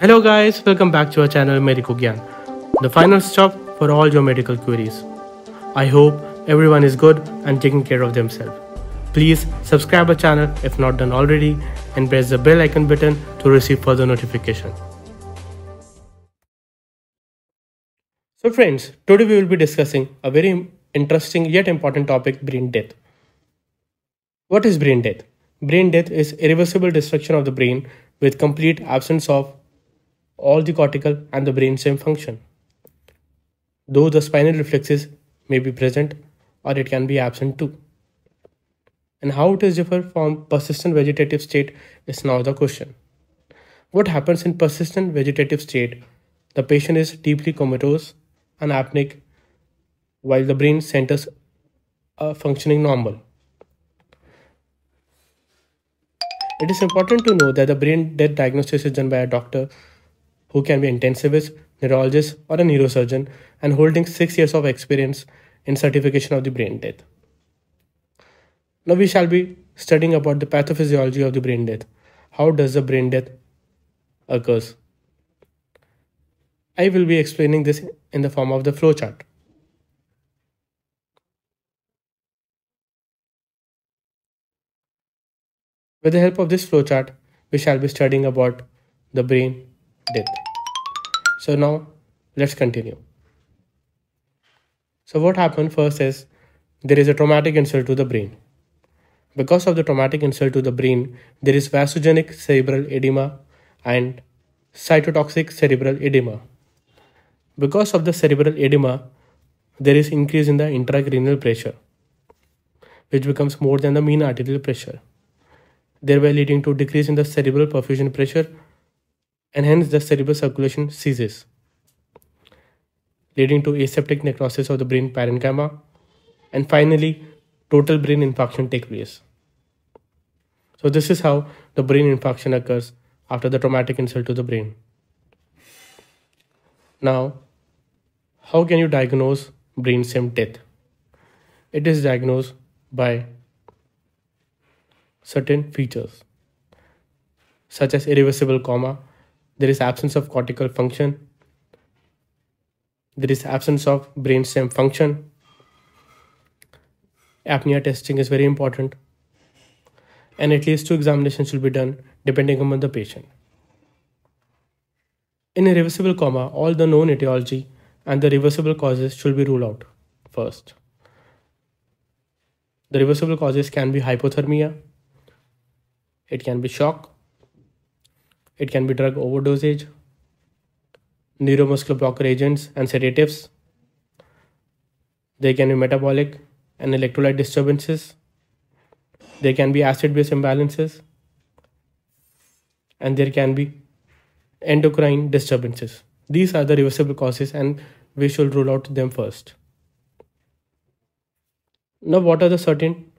Hello guys, welcome back to our channel Medical Gyan, the final stop for all your medical queries. I hope everyone is good and taking care of themselves. Please subscribe our channel if not done already and press the bell icon button to receive further notification. So friends, today we will be discussing a very interesting yet important topic, brain death. What is brain death? Brain death is irreversible destruction of the brain with complete absence of all the cortical and the brainstem function. Though the spinal reflexes may be present or it can be absent too. And how it is different from persistent vegetative state is now the question. What happens in persistent vegetative state? The patient is deeply comatose and apneic while the brain centers are functioning normal. It is important to know that the brain death diagnosis is done by a doctor who can be intensivist, neurologist, or a neurosurgeon and holding six years of experience in certification of the brain death. Now we shall be studying about the pathophysiology of the brain death. How does the brain death occurs? I will be explaining this in the form of the flowchart. With the help of this flowchart, we shall be studying about the brain death. So now let's continue. So what happened first is there is a traumatic insult to the brain. Because of the traumatic insult to the brain, there is vasogenic cerebral edema and cytotoxic cerebral edema. Because of the cerebral edema, there is increase in the intracranial pressure, which becomes more than the mean arterial pressure, thereby leading to decrease in the cerebral perfusion pressure and hence the cerebral circulation ceases, leading to aseptic necrosis of the brain parenchyma, and finally, total brain infarction takes place. So, this is how the brain infarction occurs after the traumatic insult to the brain. Now, how can you diagnose brain stem death? It is diagnosed by certain features such as irreversible coma there is absence of cortical function. There is absence of brainstem function. Apnea testing is very important. And at least two examinations should be done depending upon the patient. In irreversible coma, all the known etiology and the reversible causes should be ruled out first. The reversible causes can be hypothermia, it can be shock, it can be drug overdosage, neuromuscular blocker agents, and sedatives. They can be metabolic and electrolyte disturbances. They can be acid base imbalances. And there can be endocrine disturbances. These are the reversible causes, and we should rule out them first. Now, what are the certain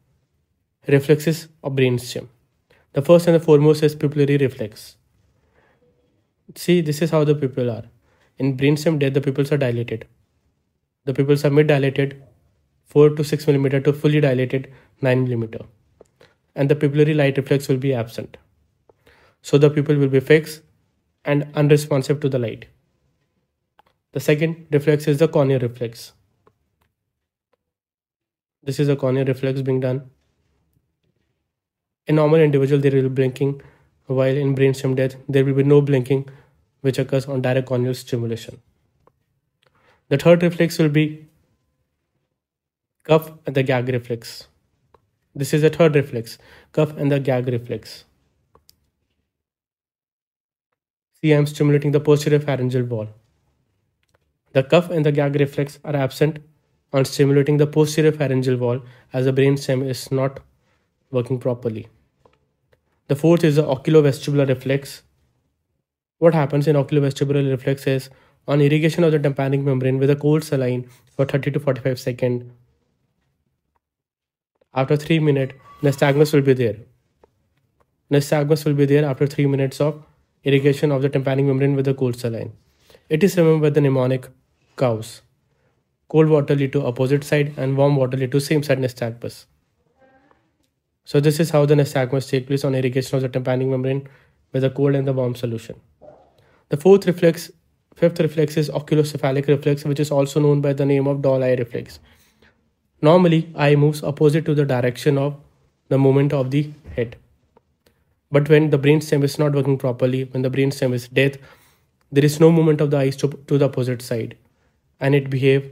reflexes of brainstem? The first and the foremost is pupillary reflex. See, this is how the pupils are. In brainstem death, the pupils are dilated. The pupils are mid dilated, 4 to 6 millimeter to fully dilated 9 millimeter. And the pupillary light reflex will be absent. So the pupil will be fixed and unresponsive to the light. The second reflex is the cornea reflex. This is a cornea reflex being done. In normal individual, they will be blinking while in brainstem death, there will be no blinking, which occurs on direct corneal stimulation. The third reflex will be cuff and the gag reflex. This is the third reflex, cuff and the gag reflex. See, I am stimulating the posterior pharyngeal wall. The cuff and the gag reflex are absent on stimulating the posterior pharyngeal wall as the brainstem is not working properly. The fourth is the oculovestibular reflex. What happens in oculovestibular reflex is on irrigation of the tympanic membrane with a cold saline for 30 to 45 seconds. After 3 minutes, nystagmus will be there. Nystagmus will be there after 3 minutes of irrigation of the tympanic membrane with a cold saline. It is remembered by the mnemonic cows. Cold water lead to opposite side and warm water lead to same side nystagmus. So this is how the nystagmus takes place on irrigation of the tympanic membrane with a cold and the warm solution. The fourth reflex, fifth reflex is oculocephalic reflex, which is also known by the name of doll eye reflex. Normally, eye moves opposite to the direction of the movement of the head. But when the brain stem is not working properly, when the brain stem is dead, there is no movement of the eyes to, to the opposite side and it behave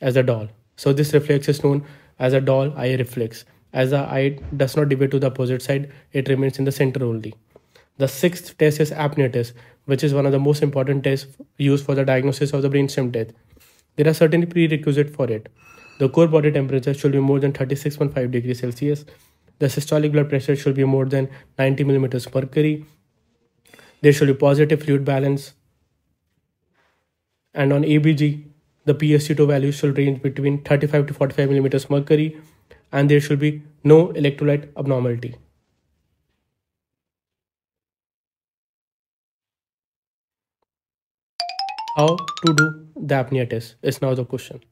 as a doll. So this reflex is known as a doll eye reflex as the eye does not deviate to the opposite side, it remains in the center only. The sixth test is apnea test, which is one of the most important tests used for the diagnosis of the brainstem death. There are certain prerequisites for it. The core body temperature should be more than 36.5 degrees Celsius. The systolic blood pressure should be more than 90 millimeters mercury. There should be positive fluid balance. And on ABG, the PSC2 value should range between 35 to 45 millimeters mercury and there should be no electrolyte abnormality. How to do the apnea test is now the question.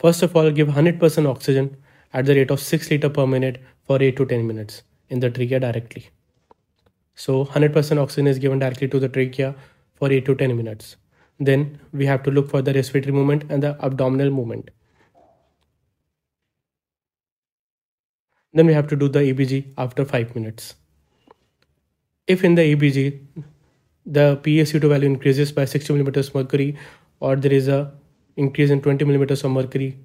First of all, give 100% oxygen at the rate of 6 liter per minute for 8 to 10 minutes in the trachea directly. So 100% oxygen is given directly to the trachea for 8 to 10 minutes. Then we have to look for the respiratory movement and the abdominal movement. Then we have to do the EBG after 5 minutes. If in the EBG, the PaCO2 value increases by 60 millimeters mercury or there is a increase in 20 millimeters of mercury,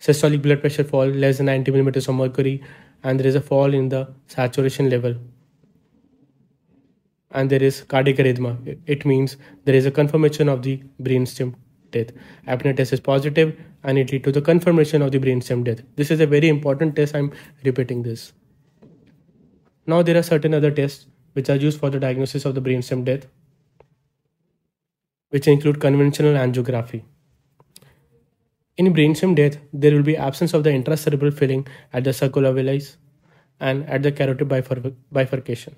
systolic blood pressure fall less than 90 millimeters of mercury and there is a fall in the saturation level and there is cardiac arrhythmia. It means there is a confirmation of the brainstem death. Apnea test is positive and it lead to the confirmation of the brainstem death. This is a very important test. I'm repeating this. Now there are certain other tests which are used for the diagnosis of the brainstem death, which include conventional angiography. In brainstem death, there will be absence of the intracerebral filling at the circumvallis and at the carotid bifurcation.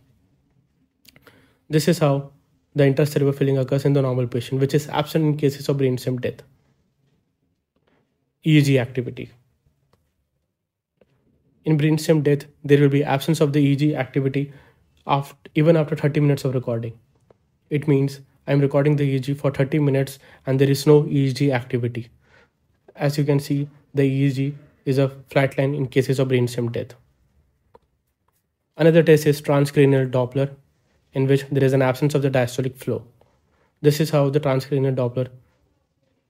This is how the intracerebral filling occurs in the normal patient, which is absent in cases of brainstem death. EEG activity. In brainstem death, there will be absence of the EEG activity after, even after 30 minutes of recording. It means I'm recording the EEG for 30 minutes and there is no EEG activity. As you can see, the EEG is a flat line in cases of brainstem death. Another test is transcranial Doppler, in which there is an absence of the diastolic flow. This is how the transcranial Doppler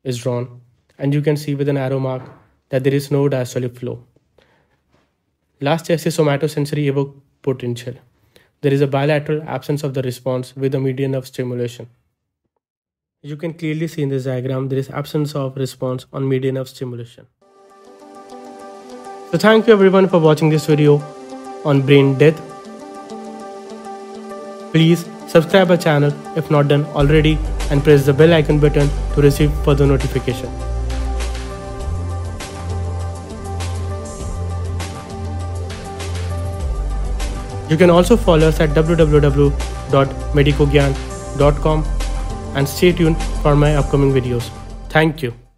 is drawn and you can see with an arrow mark that there is no diastolic flow. Last is somatosensory evoke potential. There is a bilateral absence of the response with a median of stimulation. You can clearly see in this diagram there is absence of response on median of stimulation. So thank you everyone for watching this video on brain death. Please subscribe our channel if not done already and press the bell icon button to receive further notification. You can also follow us at www.medicogyan.com and stay tuned for my upcoming videos. Thank you.